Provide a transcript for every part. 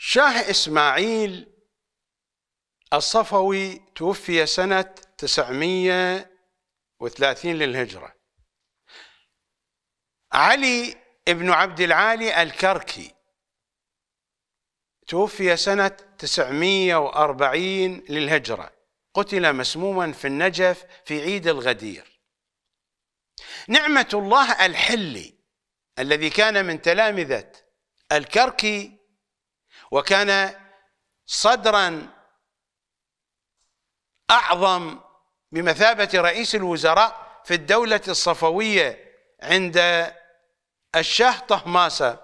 شاه إسماعيل الصفوي توفي سنة 930 للهجرة علي بن عبد العالي الكركي توفي سنة 940 للهجرة قتل مسموما في النجف في عيد الغدير نعمة الله الحلي الذي كان من تلامذة الكركي وكان صدرا اعظم بمثابه رئيس الوزراء في الدوله الصفويه عند الشاه طهماسب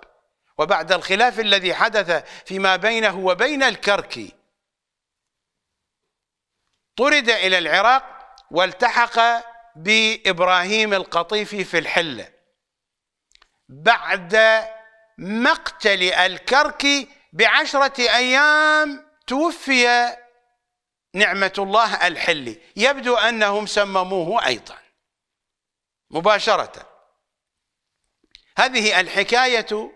وبعد الخلاف الذي حدث فيما بينه وبين الكركي طرد الى العراق والتحق بابراهيم القطيفي في الحله بعد مقتل الكركي بعشرة أيام توفي نعمة الله الحلي يبدو أنهم سمموه أيضا مباشرة هذه الحكاية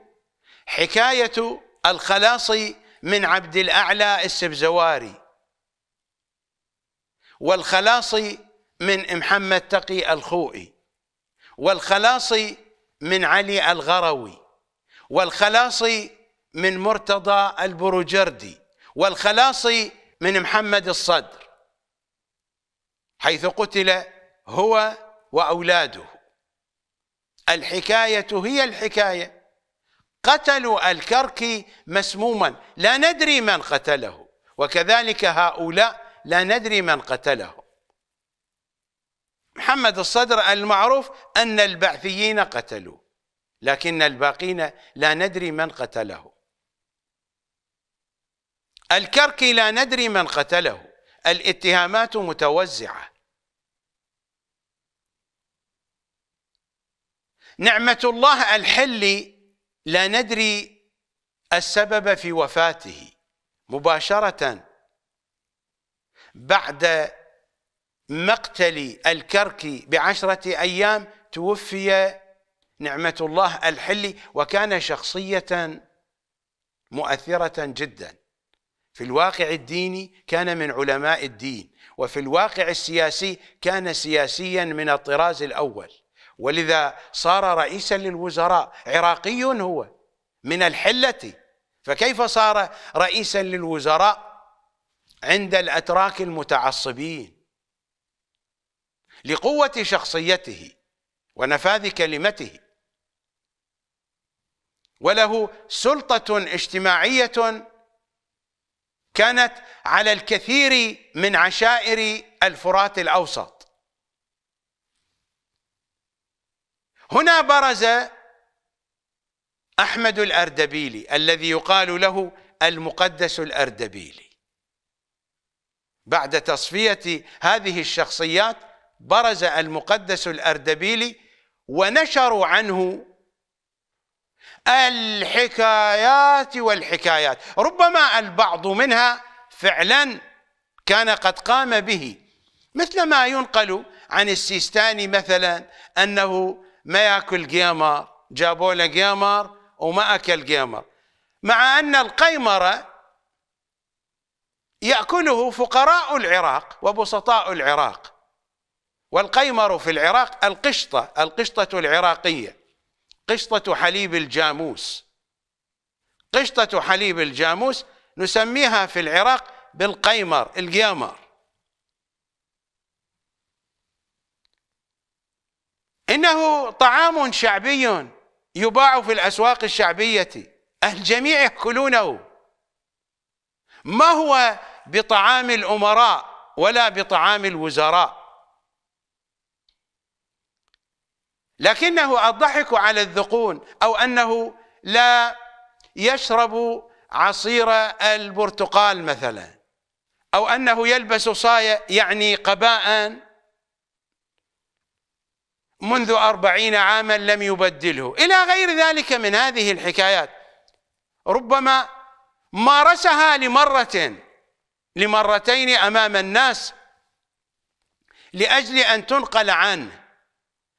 حكاية الخلاص من عبد الأعلى السبزواري والخلاص من محمد تقي الخوئي والخلاص من علي الغروي والخلاص من مرتضى البروجردي والخلاص من محمد الصدر حيث قتل هو وأولاده الحكاية هي الحكاية قتلوا الكركي مسموما لا ندري من قتله وكذلك هؤلاء لا ندري من قتله محمد الصدر المعروف أن البعثيين قتلوه لكن الباقين لا ندري من قتله الكركي لا ندري من قتله الاتهامات متوزعة نعمة الله الحلي لا ندري السبب في وفاته مباشرة بعد مقتل الكركي بعشرة أيام توفي نعمة الله الحلي وكان شخصية مؤثرة جداً في الواقع الديني كان من علماء الدين وفي الواقع السياسي كان سياسيا من الطراز الأول ولذا صار رئيسا للوزراء عراقي هو من الحلة فكيف صار رئيسا للوزراء عند الأتراك المتعصبين لقوة شخصيته ونفاذ كلمته وله سلطة اجتماعية كانت على الكثير من عشائر الفرات الاوسط هنا برز احمد الاردبيلي الذي يقال له المقدس الاردبيلي بعد تصفيه هذه الشخصيات برز المقدس الاردبيلي ونشروا عنه الحكايات والحكايات ربما البعض منها فعلا كان قد قام به مثل ما ينقل عن السيستاني مثلا أنه ما يأكل قيمر جابوا له قيمر وما أكل قيمر مع أن القيمر يأكله فقراء العراق وبسطاء العراق والقيمر في العراق القشطة القشطة العراقية قشطة حليب الجاموس قشطة حليب الجاموس نسميها في العراق بالقيمر القيامر إنه طعام شعبي يباع في الأسواق الشعبية الجميع يأكلونه ما هو بطعام الأمراء ولا بطعام الوزراء لكنه الضحك على الذقون أو أنه لا يشرب عصير البرتقال مثلا أو أنه يلبس صاية يعني قباء منذ أربعين عاما لم يبدله إلى غير ذلك من هذه الحكايات ربما مارسها لمرة لمرتين أمام الناس لأجل أن تنقل عنه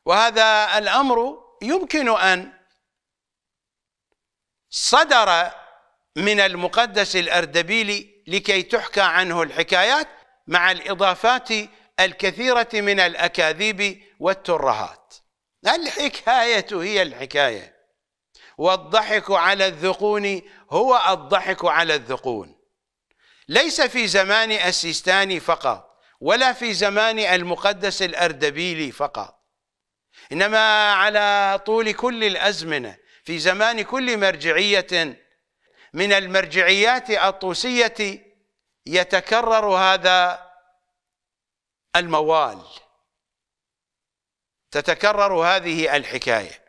وهذا الامر يمكن ان صدر من المقدس الاردبيلي لكي تحكى عنه الحكايات مع الاضافات الكثيره من الاكاذيب والترهات الحكايه هي الحكايه والضحك على الذقون هو الضحك على الذقون ليس في زمان السيستاني فقط ولا في زمان المقدس الاردبيلي فقط إنما على طول كل الأزمنة في زمان كل مرجعية من المرجعيات الطوسية يتكرر هذا الموال تتكرر هذه الحكايه